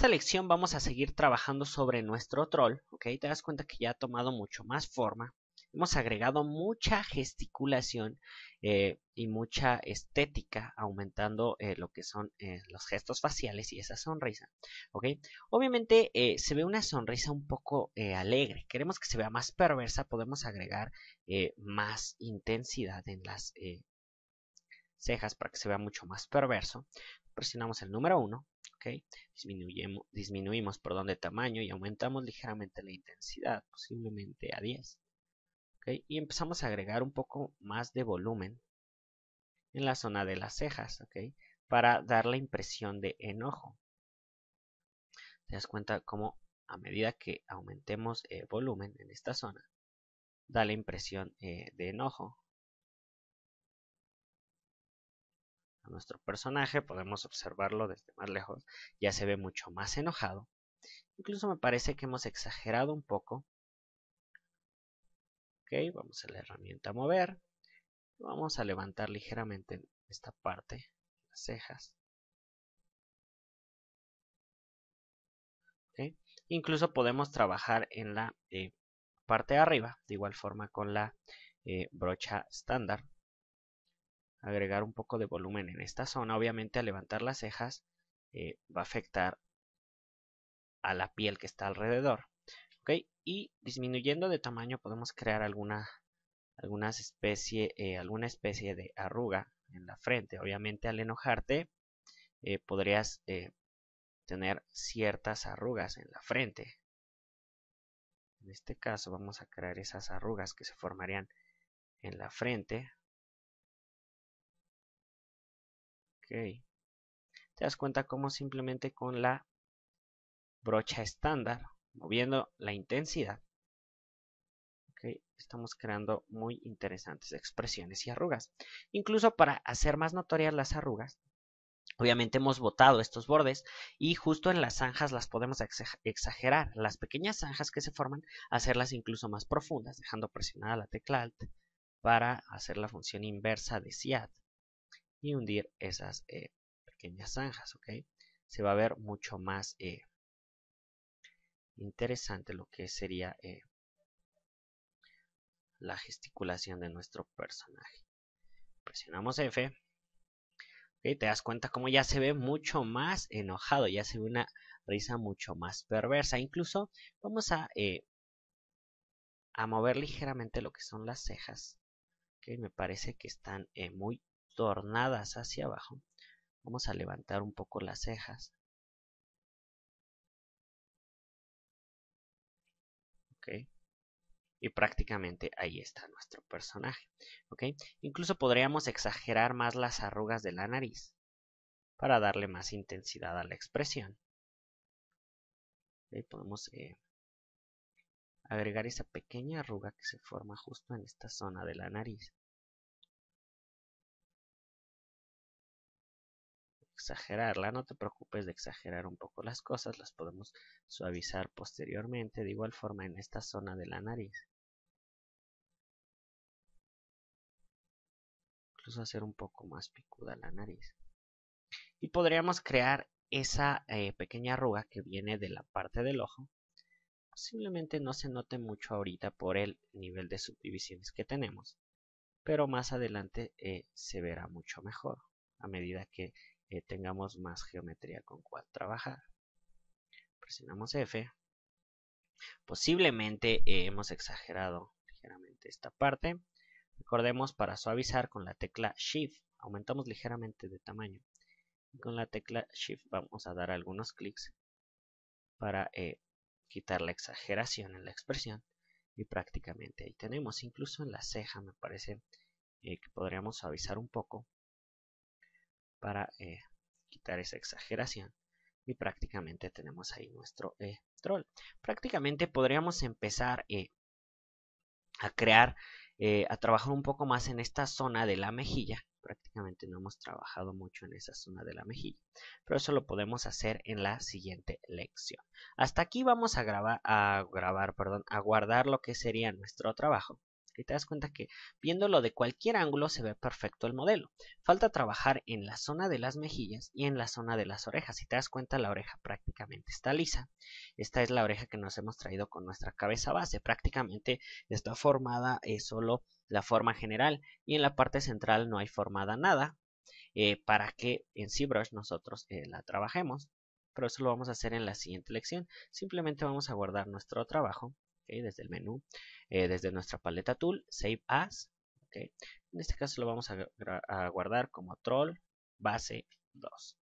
esta lección vamos a seguir trabajando sobre nuestro troll, ¿ok? Te das cuenta que ya ha tomado mucho más forma. Hemos agregado mucha gesticulación eh, y mucha estética, aumentando eh, lo que son eh, los gestos faciales y esa sonrisa, ¿ok? Obviamente se ve una sonrisa un poco alegre. Queremos que se vea más perversa, podemos agregar más intensidad en las cejas para que se vea mucho más perverso, presionamos el número 1, disminuimos por de tamaño y aumentamos ligeramente la intensidad, posiblemente a 10. Y empezamos a agregar un poco más de volumen en la zona de las cejas, Para dar la impresión de enojo. Te das cuenta cómo a medida que aumentemos el volumen en esta zona, da la impresión eh, de enojo, nuestro personaje, podemos observarlo desde más lejos, ya se ve mucho más enojado. Incluso me parece que hemos exagerado un poco. Ok, vamos a la herramienta mover. Vamos a levantar ligeramente esta parte, las cejas. Incluso podemos trabajar en la eh, parte de arriba, de igual forma con la eh, brocha estándar agregar un poco de volumen en esta zona, obviamente al levantar las cejas eh, va a afectar a la piel que está alrededor. Y disminuyendo de tamaño podemos crear alguna, algunas especie, eh, alguna especie de arruga en la frente. Obviamente al enojarte eh, podrías tener ciertas arrugas en la frente. En este caso vamos a crear esas arrugas que se formarían en la frente Te das cuenta cómo simplemente con la brocha estándar, moviendo la intensidad, estamos creando muy interesantes expresiones y arrugas. Incluso para hacer más notorias las arrugas, Obviamente hemos botado estos bordes y justo en las zanjas las podemos exagerar. Las pequeñas zanjas que se forman, hacerlas incluso más profundas, dejando presionada la tecla Alt para hacer la función inversa de SIAD y hundir esas eh, pequeñas zanjas, ¿ok? Se va a ver mucho más eh, interesante lo que sería eh, la gesticulación de nuestro personaje. Presionamos F. ¿Ok? Te das cuenta como ya se ve mucho más enojado, ya se ve una risa mucho más perversa. Incluso vamos a, a mover ligeramente lo que son las cejas, que me parece que están muy tornadas hacia abajo, vamos a levantar un poco las cejas. y prácticamente ahí está nuestro personaje. ¿ok? Incluso podríamos exagerar más las arrugas de la nariz para darle más intensidad a la expresión. Podemos eh, agregar esa pequeña arruga que se forma justo en esta zona de la nariz. exagerarla, no te preocupes de exagerar un poco las cosas, las podemos suavizar posteriormente, de igual forma en esta zona de la nariz. Incluso hacer un poco más picuda la nariz. Y podríamos crear esa eh, pequeña arruga que viene de la parte del ojo. Posiblemente no se note mucho ahorita por el nivel de subdivisiones que tenemos, pero más adelante eh, se verá mucho mejor a medida que eh, tengamos más geometría con cual trabajar. Presionamos F. Posiblemente eh, hemos exagerado ligeramente esta parte. Recordemos, para suavizar con la tecla Shift, aumentamos ligeramente de tamaño. con la tecla Shift vamos a dar algunos clics para eh, quitar la exageración en la expresión. Y prácticamente ahí tenemos, incluso en la ceja me parece que podríamos suavizar un poco para eh, quitar esa exageración. Y prácticamente tenemos ahí nuestro eh, troll. Prácticamente podríamos empezar eh, a crear, a trabajar un poco más en esta zona de la mejilla. Prácticamente no hemos trabajado mucho en esa zona de la mejilla. Pero eso lo podemos hacer en la siguiente lección. Hasta aquí vamos a grabar, a grabar, perdón, a guardar lo que sería nuestro trabajo y te das cuenta que viéndolo de cualquier ángulo se ve perfecto el modelo. Falta trabajar en la zona de las mejillas y en la zona de las orejas. Si te das cuenta la oreja prácticamente está lisa. Esta es la oreja que nos hemos traído con nuestra cabeza base. Prácticamente está formada es eh, solo la forma general y en la parte central no hay formada nada eh, para que en ZBrush nosotros eh, la trabajemos pero eso lo vamos a hacer en la siguiente lección. Simplemente vamos a guardar nuestro trabajo desde el menú, eh, desde nuestra paleta tool, save as, en este caso lo vamos a guardar como troll base 2.